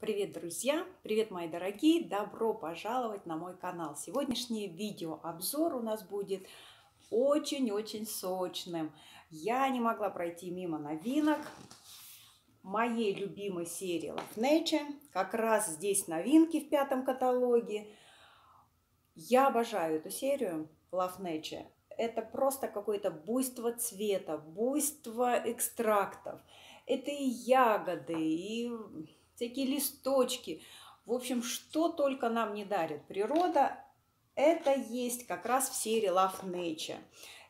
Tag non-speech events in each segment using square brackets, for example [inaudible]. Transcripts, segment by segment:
Привет, друзья! Привет, мои дорогие! Добро пожаловать на мой канал! Сегодняшний видеообзор у нас будет очень-очень сочным. Я не могла пройти мимо новинок моей любимой серии Love Nature. Как раз здесь новинки в пятом каталоге. Я обожаю эту серию Love Nature. Это просто какое-то буйство цвета, буйство экстрактов. Это и ягоды, и всякие листочки. В общем, что только нам не дарит природа, это есть как раз в серии Love Nature.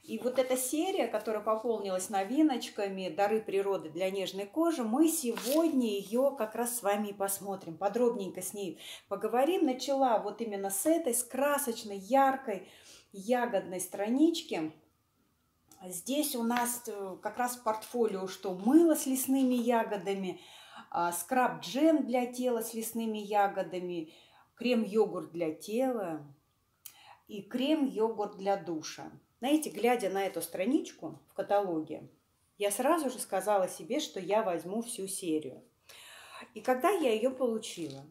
И вот эта серия, которая пополнилась новиночками «Дары природы для нежной кожи», мы сегодня ее как раз с вами и посмотрим, подробненько с ней поговорим. Начала вот именно с этой, с красочной, яркой, ягодной странички. Здесь у нас э, как раз в портфолио, что мыло с лесными ягодами – а, скраб-джем для тела с лесными ягодами, крем-йогурт для тела и крем-йогурт для душа. Знаете, глядя на эту страничку в каталоге, я сразу же сказала себе, что я возьму всю серию. И когда я ее получила,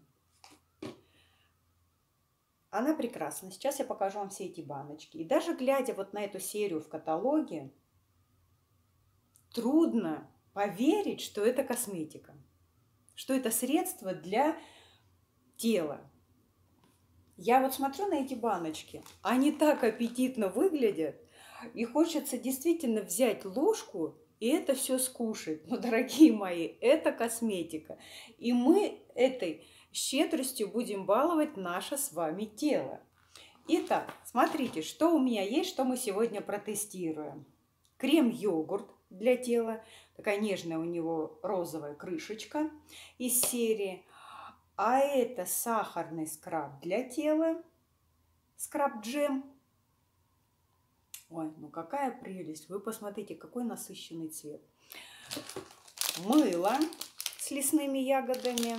она прекрасна. Сейчас я покажу вам все эти баночки. И даже глядя вот на эту серию в каталоге, трудно поверить, что это косметика что это средство для тела. Я вот смотрю на эти баночки, они так аппетитно выглядят, и хочется действительно взять ложку и это все скушать. Но, дорогие мои, это косметика. И мы этой щедростью будем баловать наше с вами тело. Итак, смотрите, что у меня есть, что мы сегодня протестируем крем-йогурт для тела. Такая нежная у него розовая крышечка из серии. А это сахарный скраб для тела, скраб-джем. Ой, ну какая прелесть! Вы посмотрите, какой насыщенный цвет. Мыло с лесными ягодами.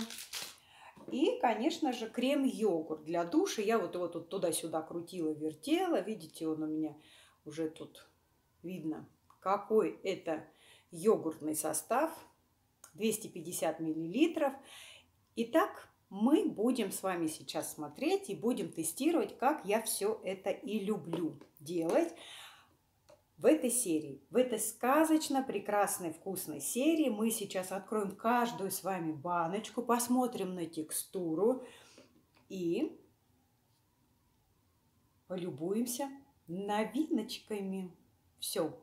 И, конечно же, крем-йогурт для души. Я вот его тут туда-сюда крутила, вертела. Видите, он у меня уже тут видно какой это йогуртный состав, 250 миллилитров. Итак, мы будем с вами сейчас смотреть и будем тестировать, как я все это и люблю делать в этой серии, в этой сказочно прекрасной вкусной серии мы сейчас откроем каждую с вами баночку, посмотрим на текстуру и полюбуемся новиночками. Все,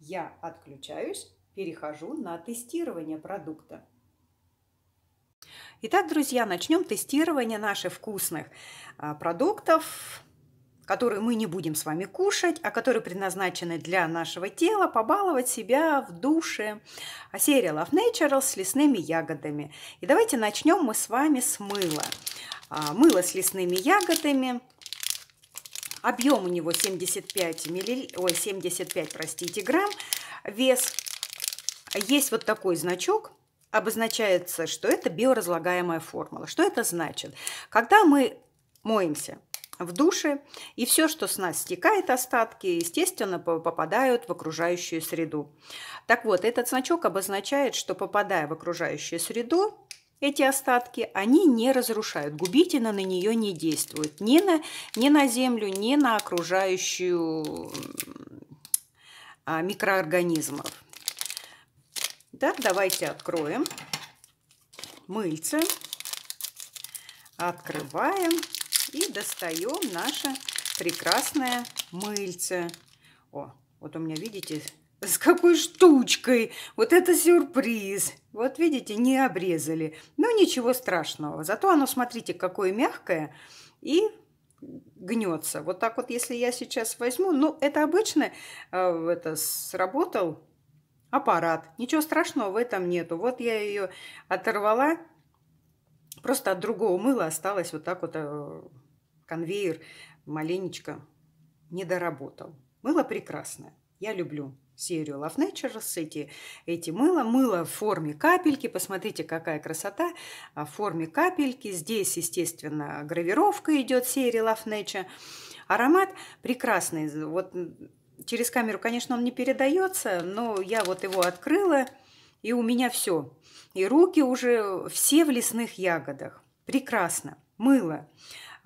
я отключаюсь, перехожу на тестирование продукта. Итак, друзья, начнем тестирование наших вкусных а, продуктов, которые мы не будем с вами кушать, а которые предназначены для нашего тела, побаловать себя в душе. А серия Love Natural с лесными ягодами. И давайте начнем мы с вами с мыла. А, мыло с лесными ягодами – Объем у него 75, милли... Ой, 75 простите, грамм. Вес. Есть вот такой значок. Обозначается, что это биоразлагаемая формула. Что это значит? Когда мы моемся в душе, и все, что с нас стекает, остатки, естественно, попадают в окружающую среду. Так вот, этот значок обозначает, что попадая в окружающую среду, эти остатки, они не разрушают, губительно на нее не действуют. Ни на, ни на землю, ни на окружающую а, микроорганизмов. Да, давайте откроем мыльце, открываем и достаем наше прекрасное мыльце. О, вот у меня, видите, с какой штучкой? Вот это сюрприз! Вот видите, не обрезали. Но ну, ничего страшного. Зато оно, смотрите, какое мягкое и гнется. Вот так вот, если я сейчас возьму, ну, это обычно э, это сработал аппарат. Ничего страшного в этом нету. Вот я ее оторвала, просто от другого мыла осталось вот так вот э, конвейер маленечко недоработал. Мыло прекрасное. Я люблю серию Love Naturals, эти, эти мыло. Мыло в форме капельки, посмотрите, какая красота, а, в форме капельки. Здесь, естественно, гравировка идет серии Love Nature. Аромат прекрасный, вот через камеру, конечно, он не передается, но я вот его открыла, и у меня все. И руки уже все в лесных ягодах. Прекрасно. Мыло.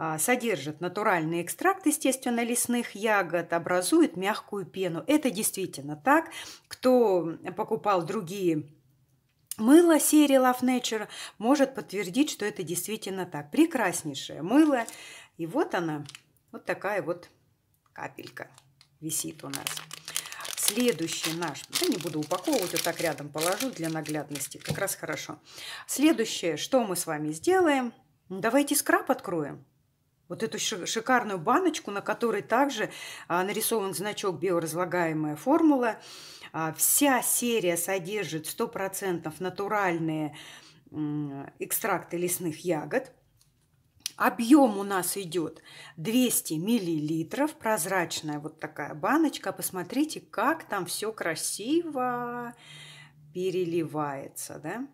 А, содержит натуральный экстракт, естественно, лесных ягод, образует мягкую пену. Это действительно так. Кто покупал другие Мыло серии Love Nature может подтвердить, что это действительно так. Прекраснейшее мыло. И вот она, вот такая вот капелька висит у нас. Следующий наш, да не буду упаковывать, вот так рядом положу для наглядности, как раз хорошо. Следующее, что мы с вами сделаем, давайте скраб откроем вот эту шикарную баночку, на которой также а, нарисован значок биоразлагаемая формула. А, вся серия содержит 100% натуральные экстракты лесных ягод. Объем у нас идет 200 миллилитров, прозрачная вот такая баночка. Посмотрите, как там все красиво переливается, да?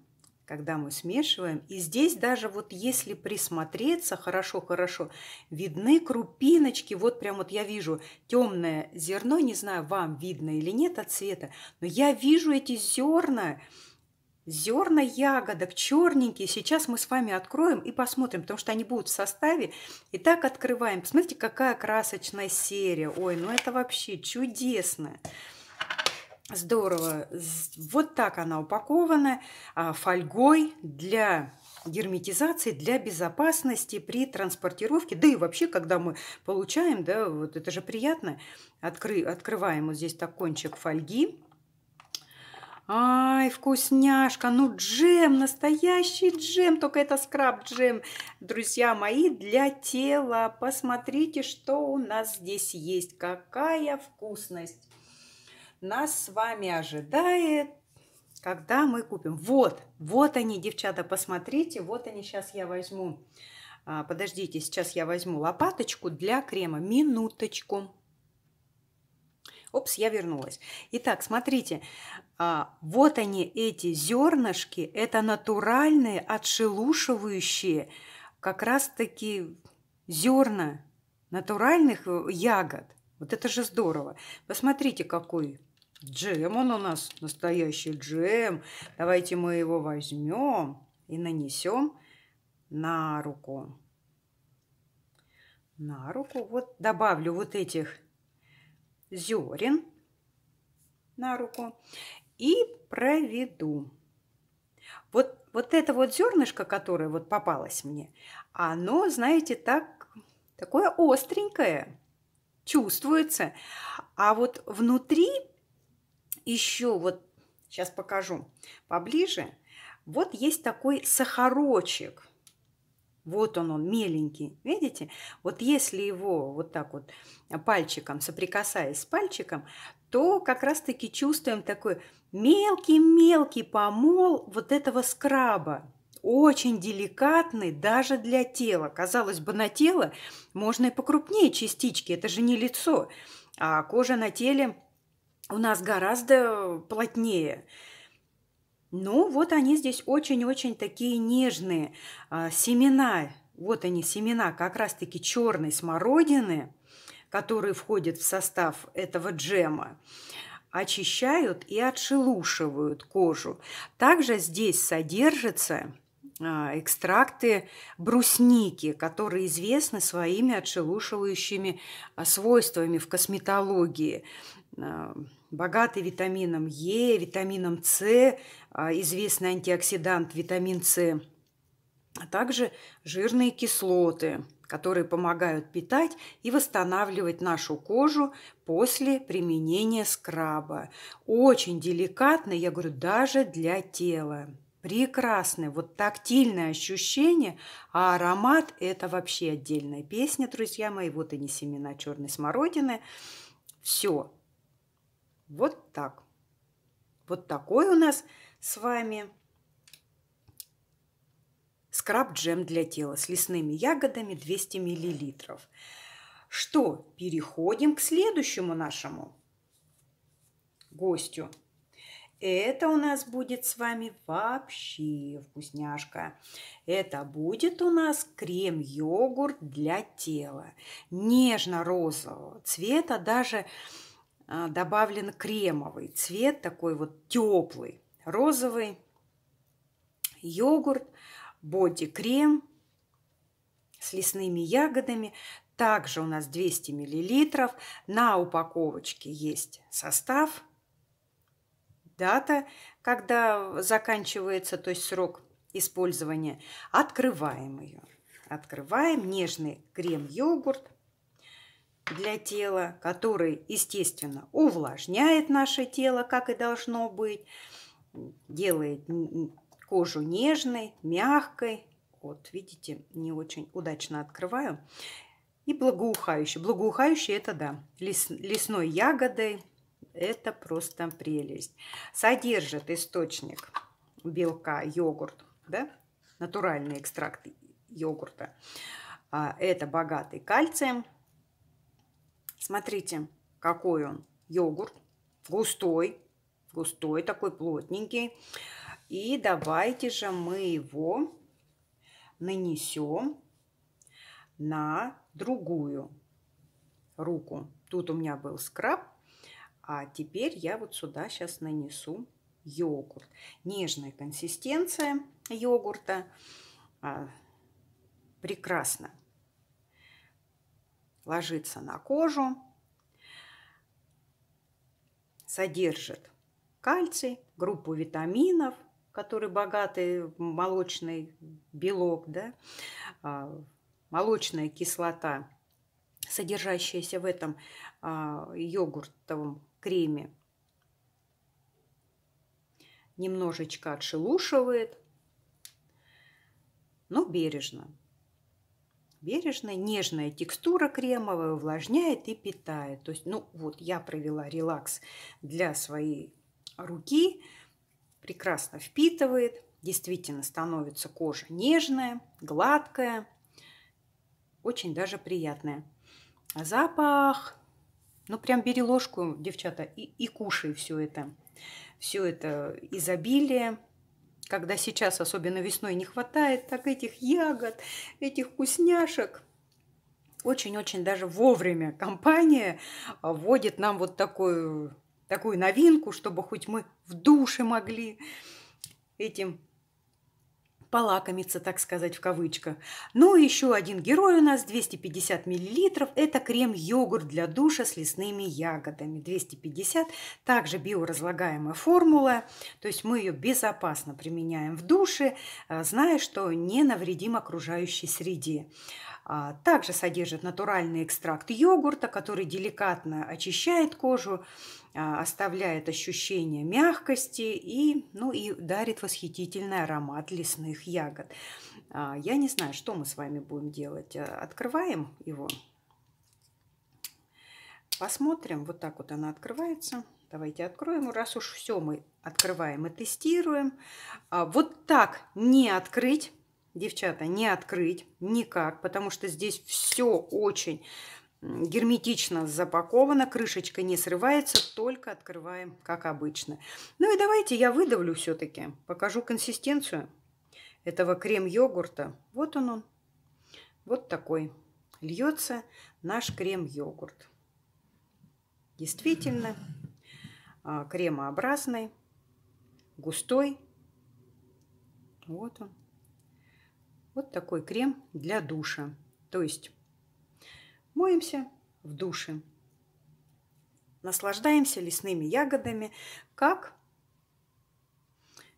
когда мы смешиваем. И здесь даже вот если присмотреться хорошо-хорошо, видны крупиночки. Вот прям вот я вижу темное зерно, не знаю, вам видно или нет от цвета, но я вижу эти зерна, зерна ягодок черненькие. Сейчас мы с вами откроем и посмотрим, потому что они будут в составе. Итак, открываем. Посмотрите, какая красочная серия. Ой, ну это вообще чудесно. Здорово. Вот так она упакована а, фольгой для герметизации для безопасности при транспортировке. Да и вообще, когда мы получаем, да, вот это же приятно. Откры, открываем вот здесь так кончик фольги. Ай, вкусняшка, ну джем, настоящий джем, только это скраб-джем, друзья мои, для тела. Посмотрите, что у нас здесь есть, какая вкусность нас с вами ожидает, когда мы купим. Вот, вот они, девчата, посмотрите, вот они, сейчас я возьму, а, подождите, сейчас я возьму лопаточку для крема, минуточку. Опс, я вернулась. Итак, смотрите, а, вот они, эти зернышки, это натуральные, отшелушивающие как раз-таки зерна натуральных э, ягод. Вот это же здорово. Посмотрите, какой Джем он у нас настоящий джем. Давайте мы его возьмем и нанесем на руку. На руку. Вот добавлю вот этих зерен на руку и проведу. Вот, вот это вот зернышко, которое вот попалось мне, оно, знаете, так, такое остренькое чувствуется. А вот внутри еще вот сейчас покажу поближе. Вот есть такой сахарочек. Вот он, он меленький, видите? Вот если его вот так вот пальчиком, соприкасаясь с пальчиком, то как раз-таки чувствуем такой мелкий-мелкий помол вот этого скраба. Очень деликатный даже для тела. Казалось бы, на тело можно и покрупнее частички, это же не лицо, а кожа на теле – у нас гораздо э, плотнее. Ну, вот они здесь очень-очень такие нежные. Э, семена, вот они, семена как раз-таки черной смородины, которые входят в состав этого джема очищают и отшелушивают кожу. Также здесь содержатся э, экстракты брусники, которые известны своими отшелушивающими свойствами в косметологии богатый витамином Е, витамином С, а, известный антиоксидант витамин С, а также жирные кислоты, которые помогают питать и восстанавливать нашу кожу после применения скраба. Очень деликатно, я говорю, даже для тела. Прекрасное, вот тактильное ощущение, а аромат – это вообще отдельная песня, друзья мои. Вот они семена черной смородины. Все, вот так. Вот такой у нас с вами скраб-джем для тела с лесными ягодами 200 мл. Что, переходим к следующему нашему гостю. Это у нас будет с вами вообще вкусняшка. Это будет у нас крем-йогурт для тела. Нежно-розового цвета, даже а, добавлен кремовый цвет, такой вот теплый, розовый, йогурт, боди-крем с лесными ягодами. Также у нас 200 миллилитров. На упаковочке есть состав, дата, когда заканчивается, то есть срок использования. Открываем ее. Открываем нежный крем-йогурт – для тела, который, естественно, увлажняет наше тело, как и должно быть, делает кожу нежной, мягкой. Вот, видите, не очень удачно открываю. И благоухающий. Благоухающий – это, да, лес, лесной ягодой. Это просто прелесть. Содержит источник белка йогурт, да, натуральные экстракты йогурта. А, это богатый кальцием – Смотрите, какой он. Йогурт. Густой. Густой, такой плотненький. И давайте же мы его нанесем на другую руку. Тут у меня был скраб, а теперь я вот сюда сейчас нанесу йогурт. Нежная консистенция йогурта. А, прекрасно ложится на кожу, содержит кальций, группу витаминов, которые богаты молочный белок, да, а, молочная кислота, содержащаяся в этом а, йогуртовом креме, немножечко отшелушивает, но бережно. Бережная, Нежная текстура кремовая, увлажняет и питает. То есть, ну вот я провела релакс для своей руки. Прекрасно впитывает. Действительно становится кожа нежная, гладкая, очень даже приятная. А запах, ну прям бери ложку, девчата, и, и кушай все это. Все это изобилие, когда сейчас, особенно весной, не хватает так этих ягод, этих вкусняшек. Очень-очень даже вовремя компания вводит нам вот такую, такую новинку, чтобы хоть мы в душе могли этим полакомиться, так сказать, в кавычках. Ну и еще один герой у нас 250 миллилитров Это крем-йогурт для душа с лесными ягодами. 250, также биоразлагаемая формула. То есть мы ее безопасно применяем в душе, э, зная, что не навредим окружающей среде. А, также содержит натуральный экстракт йогурта, который деликатно очищает кожу, а, оставляет ощущение мягкости и, ну, и дарит восхитительный аромат лесных ягод. А, я не знаю, что мы с вами будем делать. Э, открываем его. Посмотрим. Вот так вот она открывается. Давайте откроем. Ну, раз уж все мы открываем и тестируем. А, вот так не открыть девчата, не открыть никак, потому что здесь все очень герметично запаковано, крышечка не срывается, только открываем, как обычно. Ну и давайте я выдавлю все-таки, покажу консистенцию этого крем-йогурта. Вот он он, вот такой. Льется наш крем-йогурт. Действительно а, кремообразный, густой. Вот он. Вот такой крем для душа. То есть Моемся в душе. Наслаждаемся лесными ягодами. Как?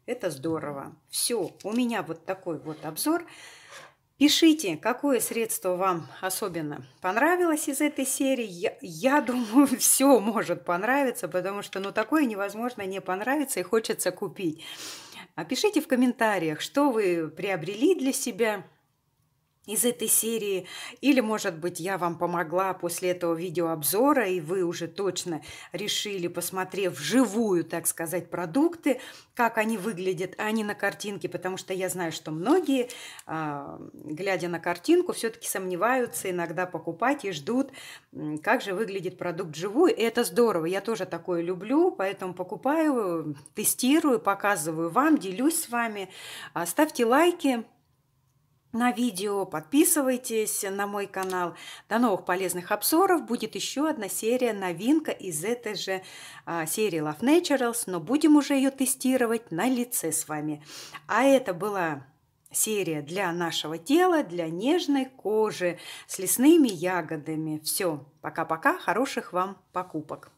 Это здорово. Все, у меня вот такой вот обзор. Пишите, какое средство вам особенно понравилось из этой серии. Я, я думаю, [laughs] все может понравиться, потому что ну, такое невозможно не понравится и хочется купить. А пишите в комментариях, что вы приобрели для себя, из этой серии, или, может быть, я вам помогла после этого видеообзора, и вы уже точно решили, посмотрев живую так сказать, продукты, как они выглядят, а не на картинке, потому что я знаю, что многие, а, глядя на картинку, все-таки сомневаются иногда покупать и ждут, как же выглядит продукт вживую. И это здорово, я тоже такое люблю, поэтому покупаю, тестирую, показываю вам, делюсь с вами. Ставьте лайки, на видео, подписывайтесь на мой канал. До новых полезных обзоров. Будет еще одна серия, новинка из этой же а, серии Love Naturals, но будем уже ее тестировать на лице с вами. А это была серия для нашего тела, для нежной кожи с лесными ягодами. Все, пока-пока, хороших вам покупок!